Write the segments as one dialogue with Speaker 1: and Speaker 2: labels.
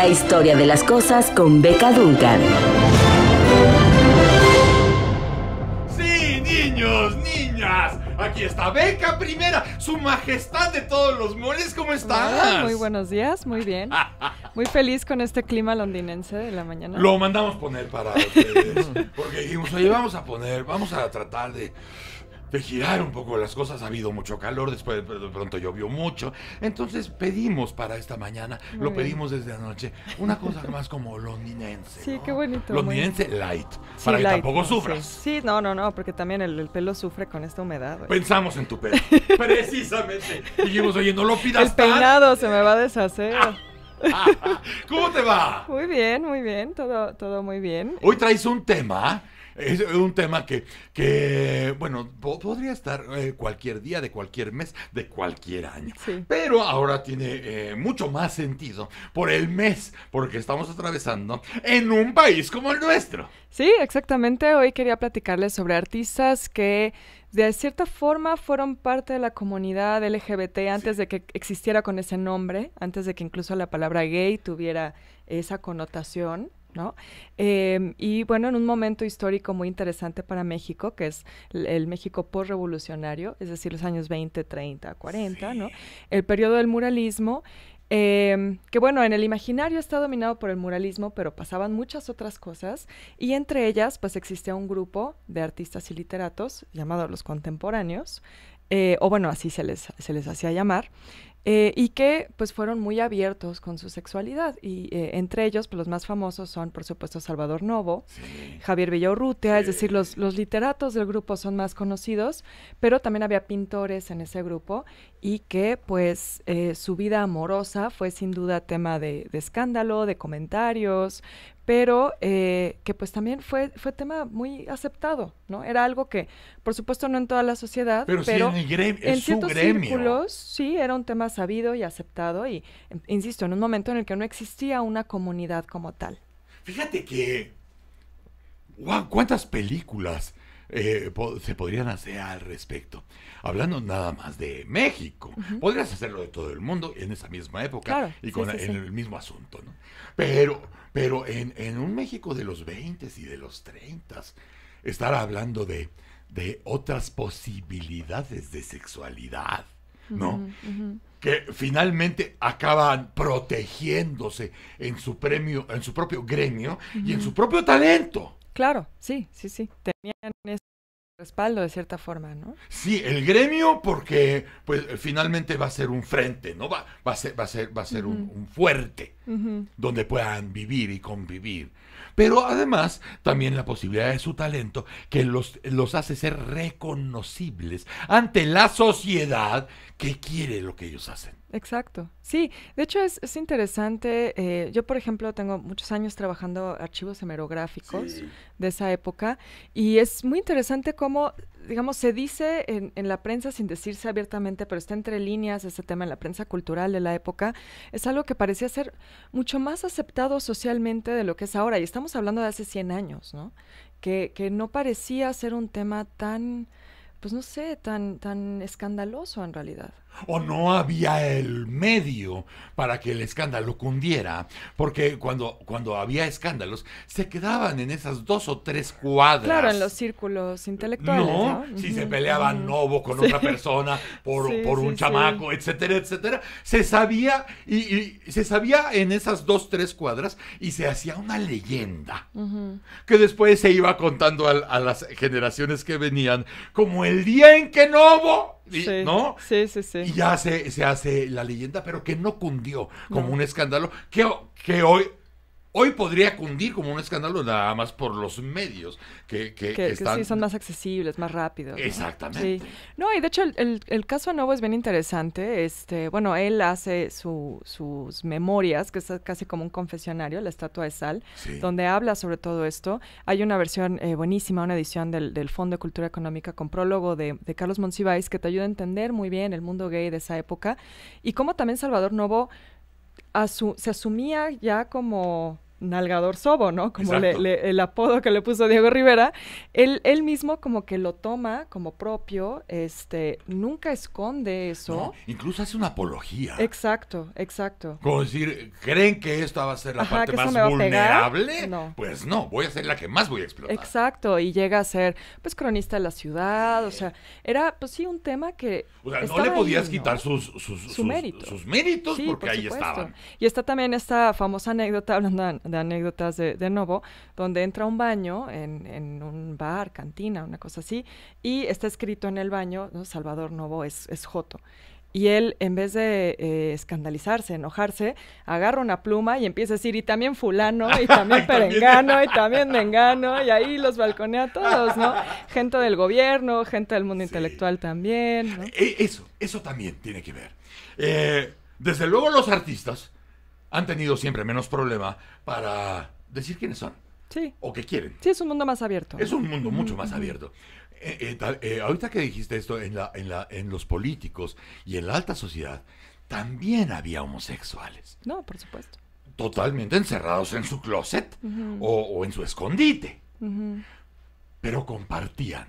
Speaker 1: La historia de las cosas con Beca Duncan.
Speaker 2: Sí, niños, niñas. Aquí está Beca Primera, su majestad de todos los moles. ¿Cómo estás? muy
Speaker 1: buenos días, muy bien. Muy feliz con este clima londinense de la mañana. Lo
Speaker 2: mandamos poner para ustedes. Porque dijimos, oye, vamos a poner, vamos a tratar de de girar un poco las cosas. Ha habido mucho calor, después de pronto llovió mucho. Entonces pedimos para esta mañana, lo pedimos desde anoche, una cosa más como londinense.
Speaker 1: Sí, qué bonito. Londinense light, para que tampoco sufras. Sí. no, no, no, porque también el, pelo sufre con esta humedad. Pensamos en tu pelo,
Speaker 2: precisamente. Seguimos oyendo, lo pidas El
Speaker 1: peinado se me va a deshacer. Ah, ah, ah. ¿Cómo te va? Muy bien, muy bien, todo, todo muy bien.
Speaker 2: Hoy traes un tema es un tema que, que bueno, podría estar eh, cualquier día, de cualquier mes, de cualquier año. Pero ahora tiene eh, mucho más sentido por el mes, porque estamos atravesando en un país como el nuestro.
Speaker 1: Sí, exactamente. Hoy quería platicarles sobre artistas que de cierta forma fueron parte de la comunidad LGBT antes de que existiera con ese nombre, antes de que incluso la palabra gay tuviera esa connotación. Em, y bueno, en un momento histórico muy interesante para México, que es el, México postrevolucionario, es decir, los años 20, 30, 40, El periodo del muralismo, em, que bueno, en el imaginario está dominado por el muralismo, pero pasaban muchas otras cosas, y entre ellas, pues existía un grupo de artistas y literatos llamado los contemporáneos, eh, o bueno, así se les, se les hacía llamar, eh, y que pues fueron muy abiertos con su sexualidad. Y eh, entre ellos, pues, los más famosos son, por supuesto, Salvador Novo, Javier Villaurrutia, es decir, los, los literatos del grupo son más conocidos, pero también había pintores en ese grupo y que pues su vida amorosa fue sin duda tema de escándalo, de comentarios, pero eh, que pues también fue, fue tema muy aceptado, ¿no? Era algo que, por supuesto, no en toda la sociedad, pero, sí en, ciertos círculos sí era un tema sabido y aceptado y, em, insisto, en un momento en el que no existía una comunidad como tal.
Speaker 2: Fíjate que, ¿cuántas películas eh, se podrían hacer al respecto? Hablando nada más de México, podrías hacerlo de todo el mundo en esa misma época y con en el mismo asunto, ¿no? Pero, pero en, un México de los 20 y de los 30, estar hablando de, otras posibilidades de sexualidad, ¿no? Que finalmente acaban protegiéndose en su premio, en su propio gremio y en su propio talento.
Speaker 1: Claro, sí, sí, sí. Tenían ese respaldo de cierta forma, ¿no?
Speaker 2: Sí, el gremio porque pues finalmente va a ser un frente, ¿no? Va, va a ser, va a ser, va a ser un, fuerte donde puedan vivir y convivir. Pero además también la posibilidad de su talento que los, los hace ser reconocibles ante la sociedad que quiere lo que ellos hacen.
Speaker 1: Exacto. Sí, de hecho es, interesante. Eh, yo, por ejemplo, tengo muchos años trabajando archivos hemerográficos de esa época y es muy interesante cómo, digamos, se dice en, la prensa sin decirse abiertamente, pero está entre líneas ese tema en la prensa cultural de la época. Es algo que parecía ser mucho más aceptado socialmente de lo que es ahora y estamos hablando de hace 100 años, ¿no? Que, que no parecía ser un tema tan pues no sé, tan, tan escandaloso en realidad.
Speaker 2: O no había el medio para que el escándalo cundiera, porque cuando, cuando había escándalos se quedaban en esas dos o tres cuadras. Claro, en los
Speaker 1: círculos intelectuales. No, si se peleaban
Speaker 2: Novo con otra persona por, por un chamaco, etcétera, etcétera. Se sabía y, se sabía en esas dos, tres cuadras y se hacía una leyenda que después se iba contando a, las generaciones que venían como el día en que no hubo, ¿no? Sí, sí, sí. Y ya se, se hace la leyenda, pero que no cundió como un escándalo que, que hoy Hoy podría cundir como un escándalo nada más por los medios que, están... sí, son más
Speaker 1: accesibles, más rápidos. Exactamente. No, y de hecho el, caso Novo es bien interesante. Este, bueno, él hace sus memorias, que es casi como un confesionario, la estatua de sal, donde habla sobre todo esto. Hay una versión eh, buenísima, una edición del, Fondo de Cultura Económica con prólogo de, de Carlos Monsiváis que te ayuda a entender muy bien el mundo gay de esa época y cómo también Salvador Novo se asumía ya como Nalgador Sobo, ¿no? Como el apodo que le puso Diego Rivera, él, él mismo como que lo toma como propio, este, nunca esconde eso.
Speaker 2: incluso hace una apología.
Speaker 1: Exacto, exacto.
Speaker 2: Como decir, ¿creen que esto va a ser la parte más vulnerable? Pues no, voy a ser la que más voy a
Speaker 1: explotar. Exacto, y llega a ser, pues, cronista de la ciudad, o sea, era, pues sí, un tema que... O sea, no le podías
Speaker 2: quitar sus, sus, sus, méritos porque ahí estaban.
Speaker 1: Y está también esta famosa anécdota, hablando de anécdotas de, Novo, donde entra a un baño en, un bar, cantina, una cosa así, y está escrito en el baño, Salvador Novo es, es Joto. Y él, en vez de eh, escandalizarse, enojarse, agarra una pluma y empieza a decir, y también fulano, y también perengano, y también mengano, y ahí los balconea a todos, ¿no? Gente del gobierno, gente del mundo intelectual también. ¿no? E, eso, eso también
Speaker 2: tiene que ver. Eh, desde luego los artistas han tenido siempre menos problema para decir quiénes son. Sí. O qué quieren.
Speaker 1: Sí, es un mundo más abierto. Es un mundo mucho más abierto.
Speaker 2: Eh, eh, eh, ahorita que dijiste esto en, la, en, la, en los políticos y en la alta sociedad, también había homosexuales.
Speaker 1: No, por supuesto.
Speaker 2: Totalmente encerrados en su closet o, en su escondite. Pero compartían.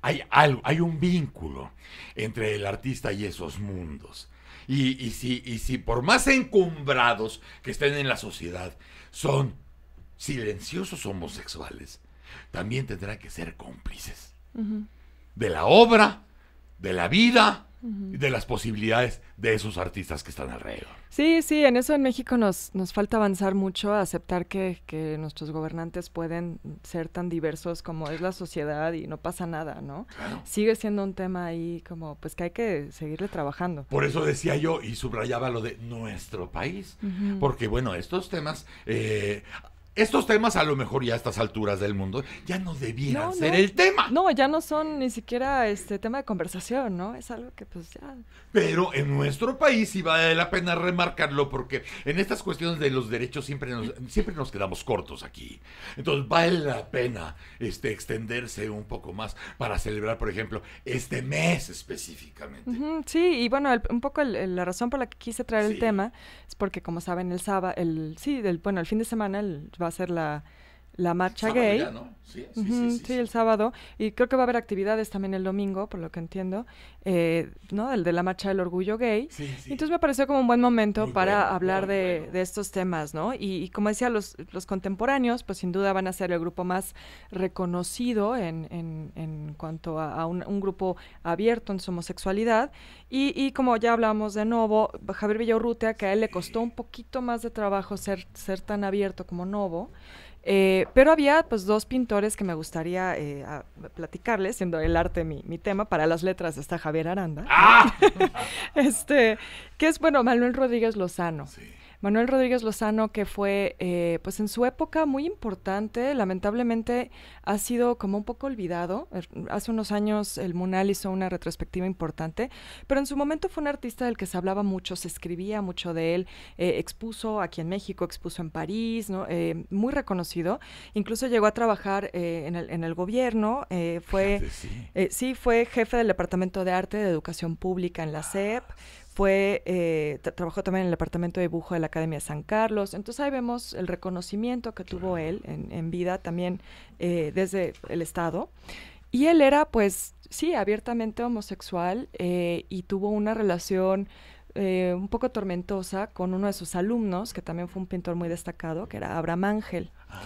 Speaker 2: Hay algo, hay un vínculo entre el artista y esos mundos. Y, si, y si por más encumbrados que estén en la sociedad son silenciosos homosexuales, también tendrán que ser cómplices de la obra, de la vida, de las posibilidades de esos artistas que están alrededor.
Speaker 1: Sí, sí, en eso en México nos, nos falta avanzar mucho, aceptar que, nuestros gobernantes pueden ser tan diversos como es la sociedad y no pasa nada, ¿no? Sigue siendo un tema ahí como, pues que hay que seguirle trabajando. Por eso decía yo
Speaker 2: y subrayaba lo de nuestro país, porque bueno, estos temas eh, estos temas a lo mejor ya a estas alturas del mundo ya no debieran ser el
Speaker 1: tema. No, ya no son ni siquiera este tema de conversación, ¿no? Es algo que pues ya...
Speaker 2: Pero en nuestro país sí vale la pena remarcarlo porque en estas cuestiones de los derechos siempre nos, siempre nos quedamos cortos aquí. Entonces vale la pena este, extenderse un poco más para celebrar, por ejemplo, este mes específicamente.
Speaker 1: sí, y bueno, un poco la razón por la que quise traer el tema es porque como saben, el sábado, el, sí, del, bueno, el fin de semana, el va a ser la, la marcha gay. sí, el sábado. Y creo que va a haber actividades también el domingo, por lo que entiendo, eh, ¿no? El de la marcha del orgullo gay. entonces me pareció como un buen momento para hablar de, de, estos temas, ¿no? Y, como decía, los, contemporáneos, pues sin duda van a ser el grupo más reconocido en, en, en cuanto a, un, grupo abierto en su homosexualidad. Y, y como ya hablábamos de Novo, Javier Villaurrutia, que a él le costó un poquito más de trabajo ser, ser tan abierto como Novo. Eh, pero había pues dos pintores que me gustaría eh, platicarles, siendo el arte mi, mi, tema, para las letras está Javier Aranda. ¡Ah! este, que es, bueno, Manuel Rodríguez Lozano. Sí. Manuel Rodríguez Lozano, que fue, eh, pues en su época muy importante, lamentablemente ha sido como un poco olvidado. Er, hace unos años el Munal hizo una retrospectiva importante, pero en su momento fue un artista del que se hablaba mucho, se escribía mucho de él, eh, expuso aquí en México, expuso en París, ¿no? Eh, muy reconocido. Incluso llegó a trabajar en, el, gobierno, fue, sí. sí, fue jefe del Departamento de Arte de Educación Pública en la ah, CEP fue, eh, trabajó también en el departamento de dibujo de la Academia de San Carlos. Entonces ahí vemos el reconocimiento que tuvo él en, vida también eh, desde el Estado. Y él era, pues, sí, abiertamente homosexual eh, y tuvo una relación un poco tormentosa con uno de sus alumnos, que también fue un pintor muy destacado, que era Abraham Ángel. Ah.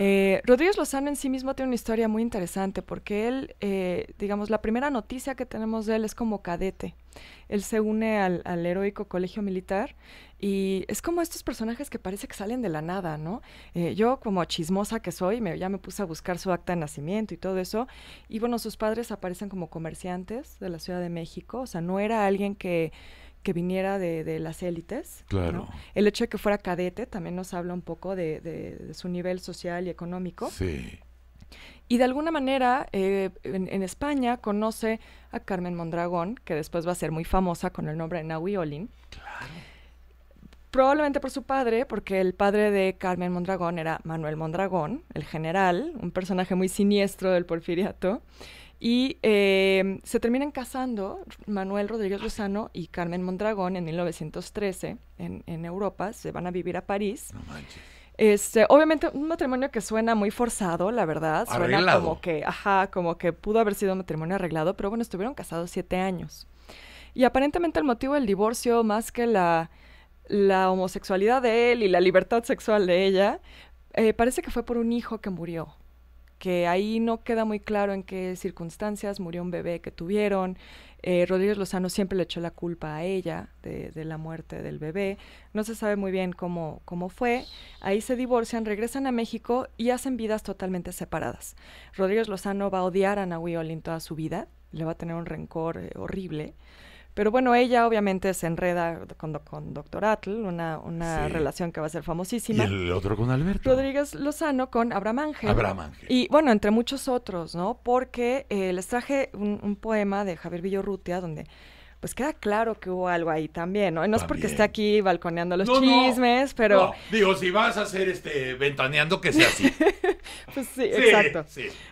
Speaker 1: Eh, Rodríguez Lozano en sí mismo tiene una historia muy interesante porque él, eh, digamos, la primera noticia que tenemos de él es como cadete. Él se une al, heroico colegio militar y es como estos personajes que parece que salen de la nada, ¿no? Eh, yo como chismosa que soy, me, ya me puse a buscar su acta de nacimiento y todo eso. Y bueno, sus padres aparecen como comerciantes de la Ciudad de México, o sea, no era alguien que que viniera de, las élites. Claro. El hecho de que fuera cadete también nos habla un poco de, su nivel social y económico. Sí. Y de alguna manera, eh, en, España conoce a Carmen Mondragón, que después va a ser muy famosa con el nombre de Nahui Olin. Claro. Probablemente por su padre, porque el padre de Carmen Mondragón era Manuel Mondragón, el general, un personaje muy siniestro del porfiriato. Y em, se terminan casando Manuel Rodríguez Lozano y Carmen Mondragón en 1913 en, Europa. Se van a vivir a París. Este, obviamente un matrimonio que suena muy forzado, la verdad. Suena como que, ajá, como que pudo haber sido un matrimonio arreglado, pero bueno, estuvieron casados siete años. Y aparentemente el motivo del divorcio, más que la, homosexualidad de él y la libertad sexual de ella, eh, parece que fue por un hijo que murió que ahí no queda muy claro en qué circunstancias murió un bebé que tuvieron. Eh, Rodríguez Lozano siempre le echó la culpa a ella de, la muerte del bebé. No se sabe muy bien cómo, cómo fue. Ahí se divorcian, regresan a México y hacen vidas totalmente separadas. Rodríguez Lozano va a odiar a Nahui Olin toda su vida. Le va a tener un rencor eh, horrible. Pero bueno, ella obviamente se enreda con, Doctor Atl, una, relación que va a ser famosísima. Y el otro con Alberto. Rodríguez Lozano con Abraham Ángel. Abraham Ángel. Y bueno, entre muchos otros, ¿no? Porque eh, les traje un, poema de Javier Villorrutia donde... Pues queda claro que hubo algo ahí también, ¿no? no es porque esté aquí balconeando los chismes, pero. No.
Speaker 2: Digo, si vas a hacer este ventaneando, que sea así.
Speaker 1: pues sí, exacto.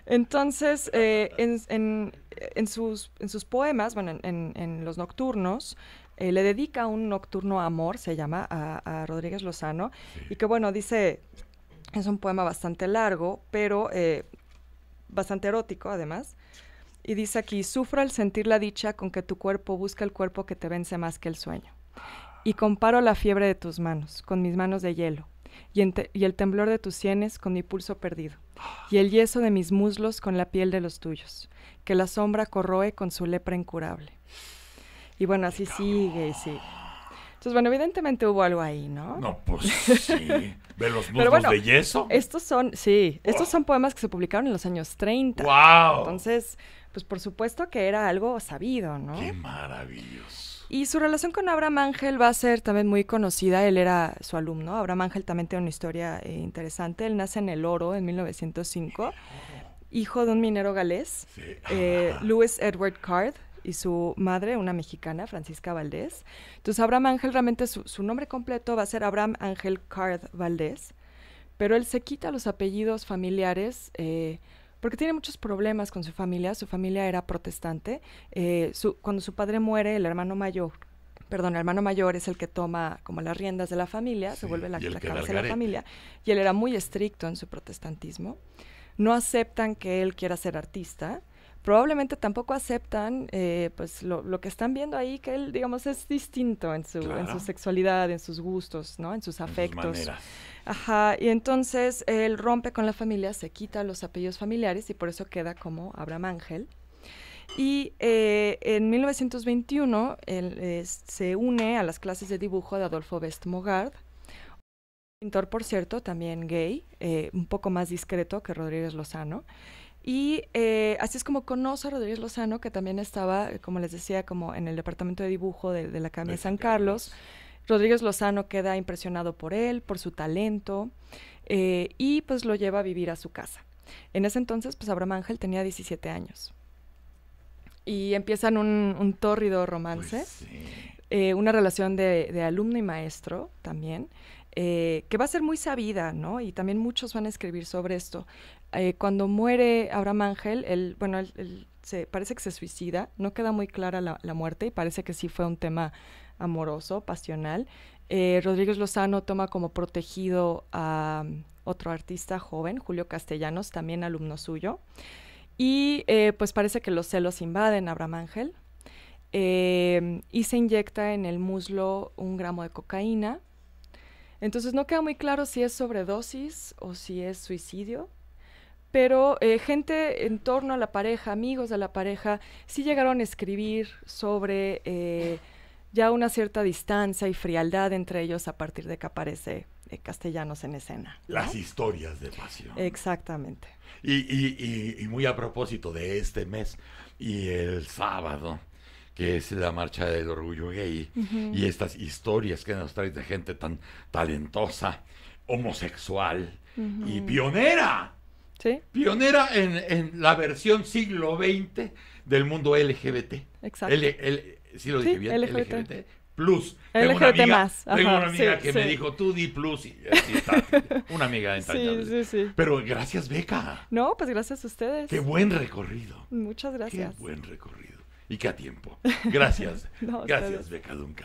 Speaker 1: Entonces, eh, en en sus, en sus poemas, bueno, en, los nocturnos, eh, le dedica un nocturno amor, se llama, a, Rodríguez Lozano, y que bueno, dice, es un poema bastante largo, pero eh, bastante erótico además. Y dice aquí, sufro al sentir la dicha con que tu cuerpo busca el cuerpo que te vence más que el sueño. Y comparo la fiebre de tus manos con mis manos de hielo y, el temblor de tus sienes con mi pulso perdido, y el yeso de mis muslos con la piel de los tuyos, que la sombra corroe con su lepra incurable. Y bueno, así sigue y sí Entonces, bueno, evidentemente hubo algo ahí, ¿no? No, pues sí.
Speaker 2: ¿Ve los muslos de yeso?
Speaker 1: Estos son, sí, estos oh. son poemas que se publicaron en los años 30. ¡Wow! Entonces, pues por supuesto que era algo sabido, ¿no? ¡Qué maravilloso! Y su relación con Abraham Ángel va a ser también muy conocida. Él era su alumno. Abraham Ángel también tiene una historia eh, interesante. Él nace en El Oro en 1905, hijo de un minero galés, eh, Luis Edward Card, y su madre, una mexicana, Francisca Valdés. Entonces, Abraham Ángel, realmente su, nombre completo va a ser Abraham Ángel Card Valdés, pero él se quita los apellidos familiares. Eh, porque tiene muchos problemas con su familia. Su familia era protestante. Eh, cuando su padre muere, el hermano mayor, perdón, el hermano mayor es el que toma como las riendas de la familia, se vuelve la cabeza de la familia, y él era muy estricto en su protestantismo. No aceptan que él quiera ser artista probablemente tampoco aceptan eh, pues lo, que están viendo ahí, que él, digamos, es distinto en su, su sexualidad, en sus gustos, ¿no? En sus afectos. Ajá, y entonces él rompe con la familia, se quita los apellidos familiares y por eso queda como Abraham Ángel. Y eh, en 1921 él, eh, se une a las clases de dibujo de Adolfo Best Mogard, pintor, por cierto, también gay, un poco más discreto que Rodríguez Lozano, y eh, así es como conoce a Rodríguez Lozano, que también estaba, eh, como les decía, como en el departamento de dibujo de, la Academia San Carlos. Rodríguez Lozano queda impresionado por él, por su talento, eh, y pues lo lleva a vivir a su casa. En ese entonces, pues Abraham Ángel tenía 17 años. Y empiezan un, tórrido romance, pues una relación de, alumno y maestro también, eh, que va a ser muy sabida, ¿no? Y también muchos van a escribir sobre esto. Eh, cuando muere Abraham Ángel, él, bueno, se, parece que se suicida, no queda muy clara la, muerte y parece que sí fue un tema amoroso, pasional. Eh, Rodríguez Lozano toma como protegido a um, otro artista joven, Julio Castellanos, también alumno suyo. Y pues parece que los celos invaden a Abraham Ángel. y se inyecta en el muslo un gramo de cocaína entonces no queda muy claro si es sobredosis o si es suicidio, pero eh, gente en torno a la pareja, amigos de la pareja, sí llegaron a escribir sobre eh, ya una cierta distancia y frialdad entre ellos a partir de que aparece eh, Castellanos en escena. Las historias de pasión. Exactamente.
Speaker 2: Y, y muy a propósito de este mes y el sábado que es la marcha del orgullo gay, y estas historias que nos trae de gente tan talentosa, homosexual y pionera. ¿Sí? Pionera en, la versión siglo XX del mundo LGBT.
Speaker 1: Exacto. sí lo LGBT.
Speaker 2: plus. Tengo LGBT amiga, más. Tengo una amiga que me dijo,
Speaker 1: tú di plus. Y, así está, una amiga de sí, sí, sí. Pero gracias, Beca. No, pues gracias a ustedes. Qué buen
Speaker 2: recorrido.
Speaker 1: Muchas gracias. Qué buen recorrido y que a tiempo. Gracias. Gracias, Beca Duncan.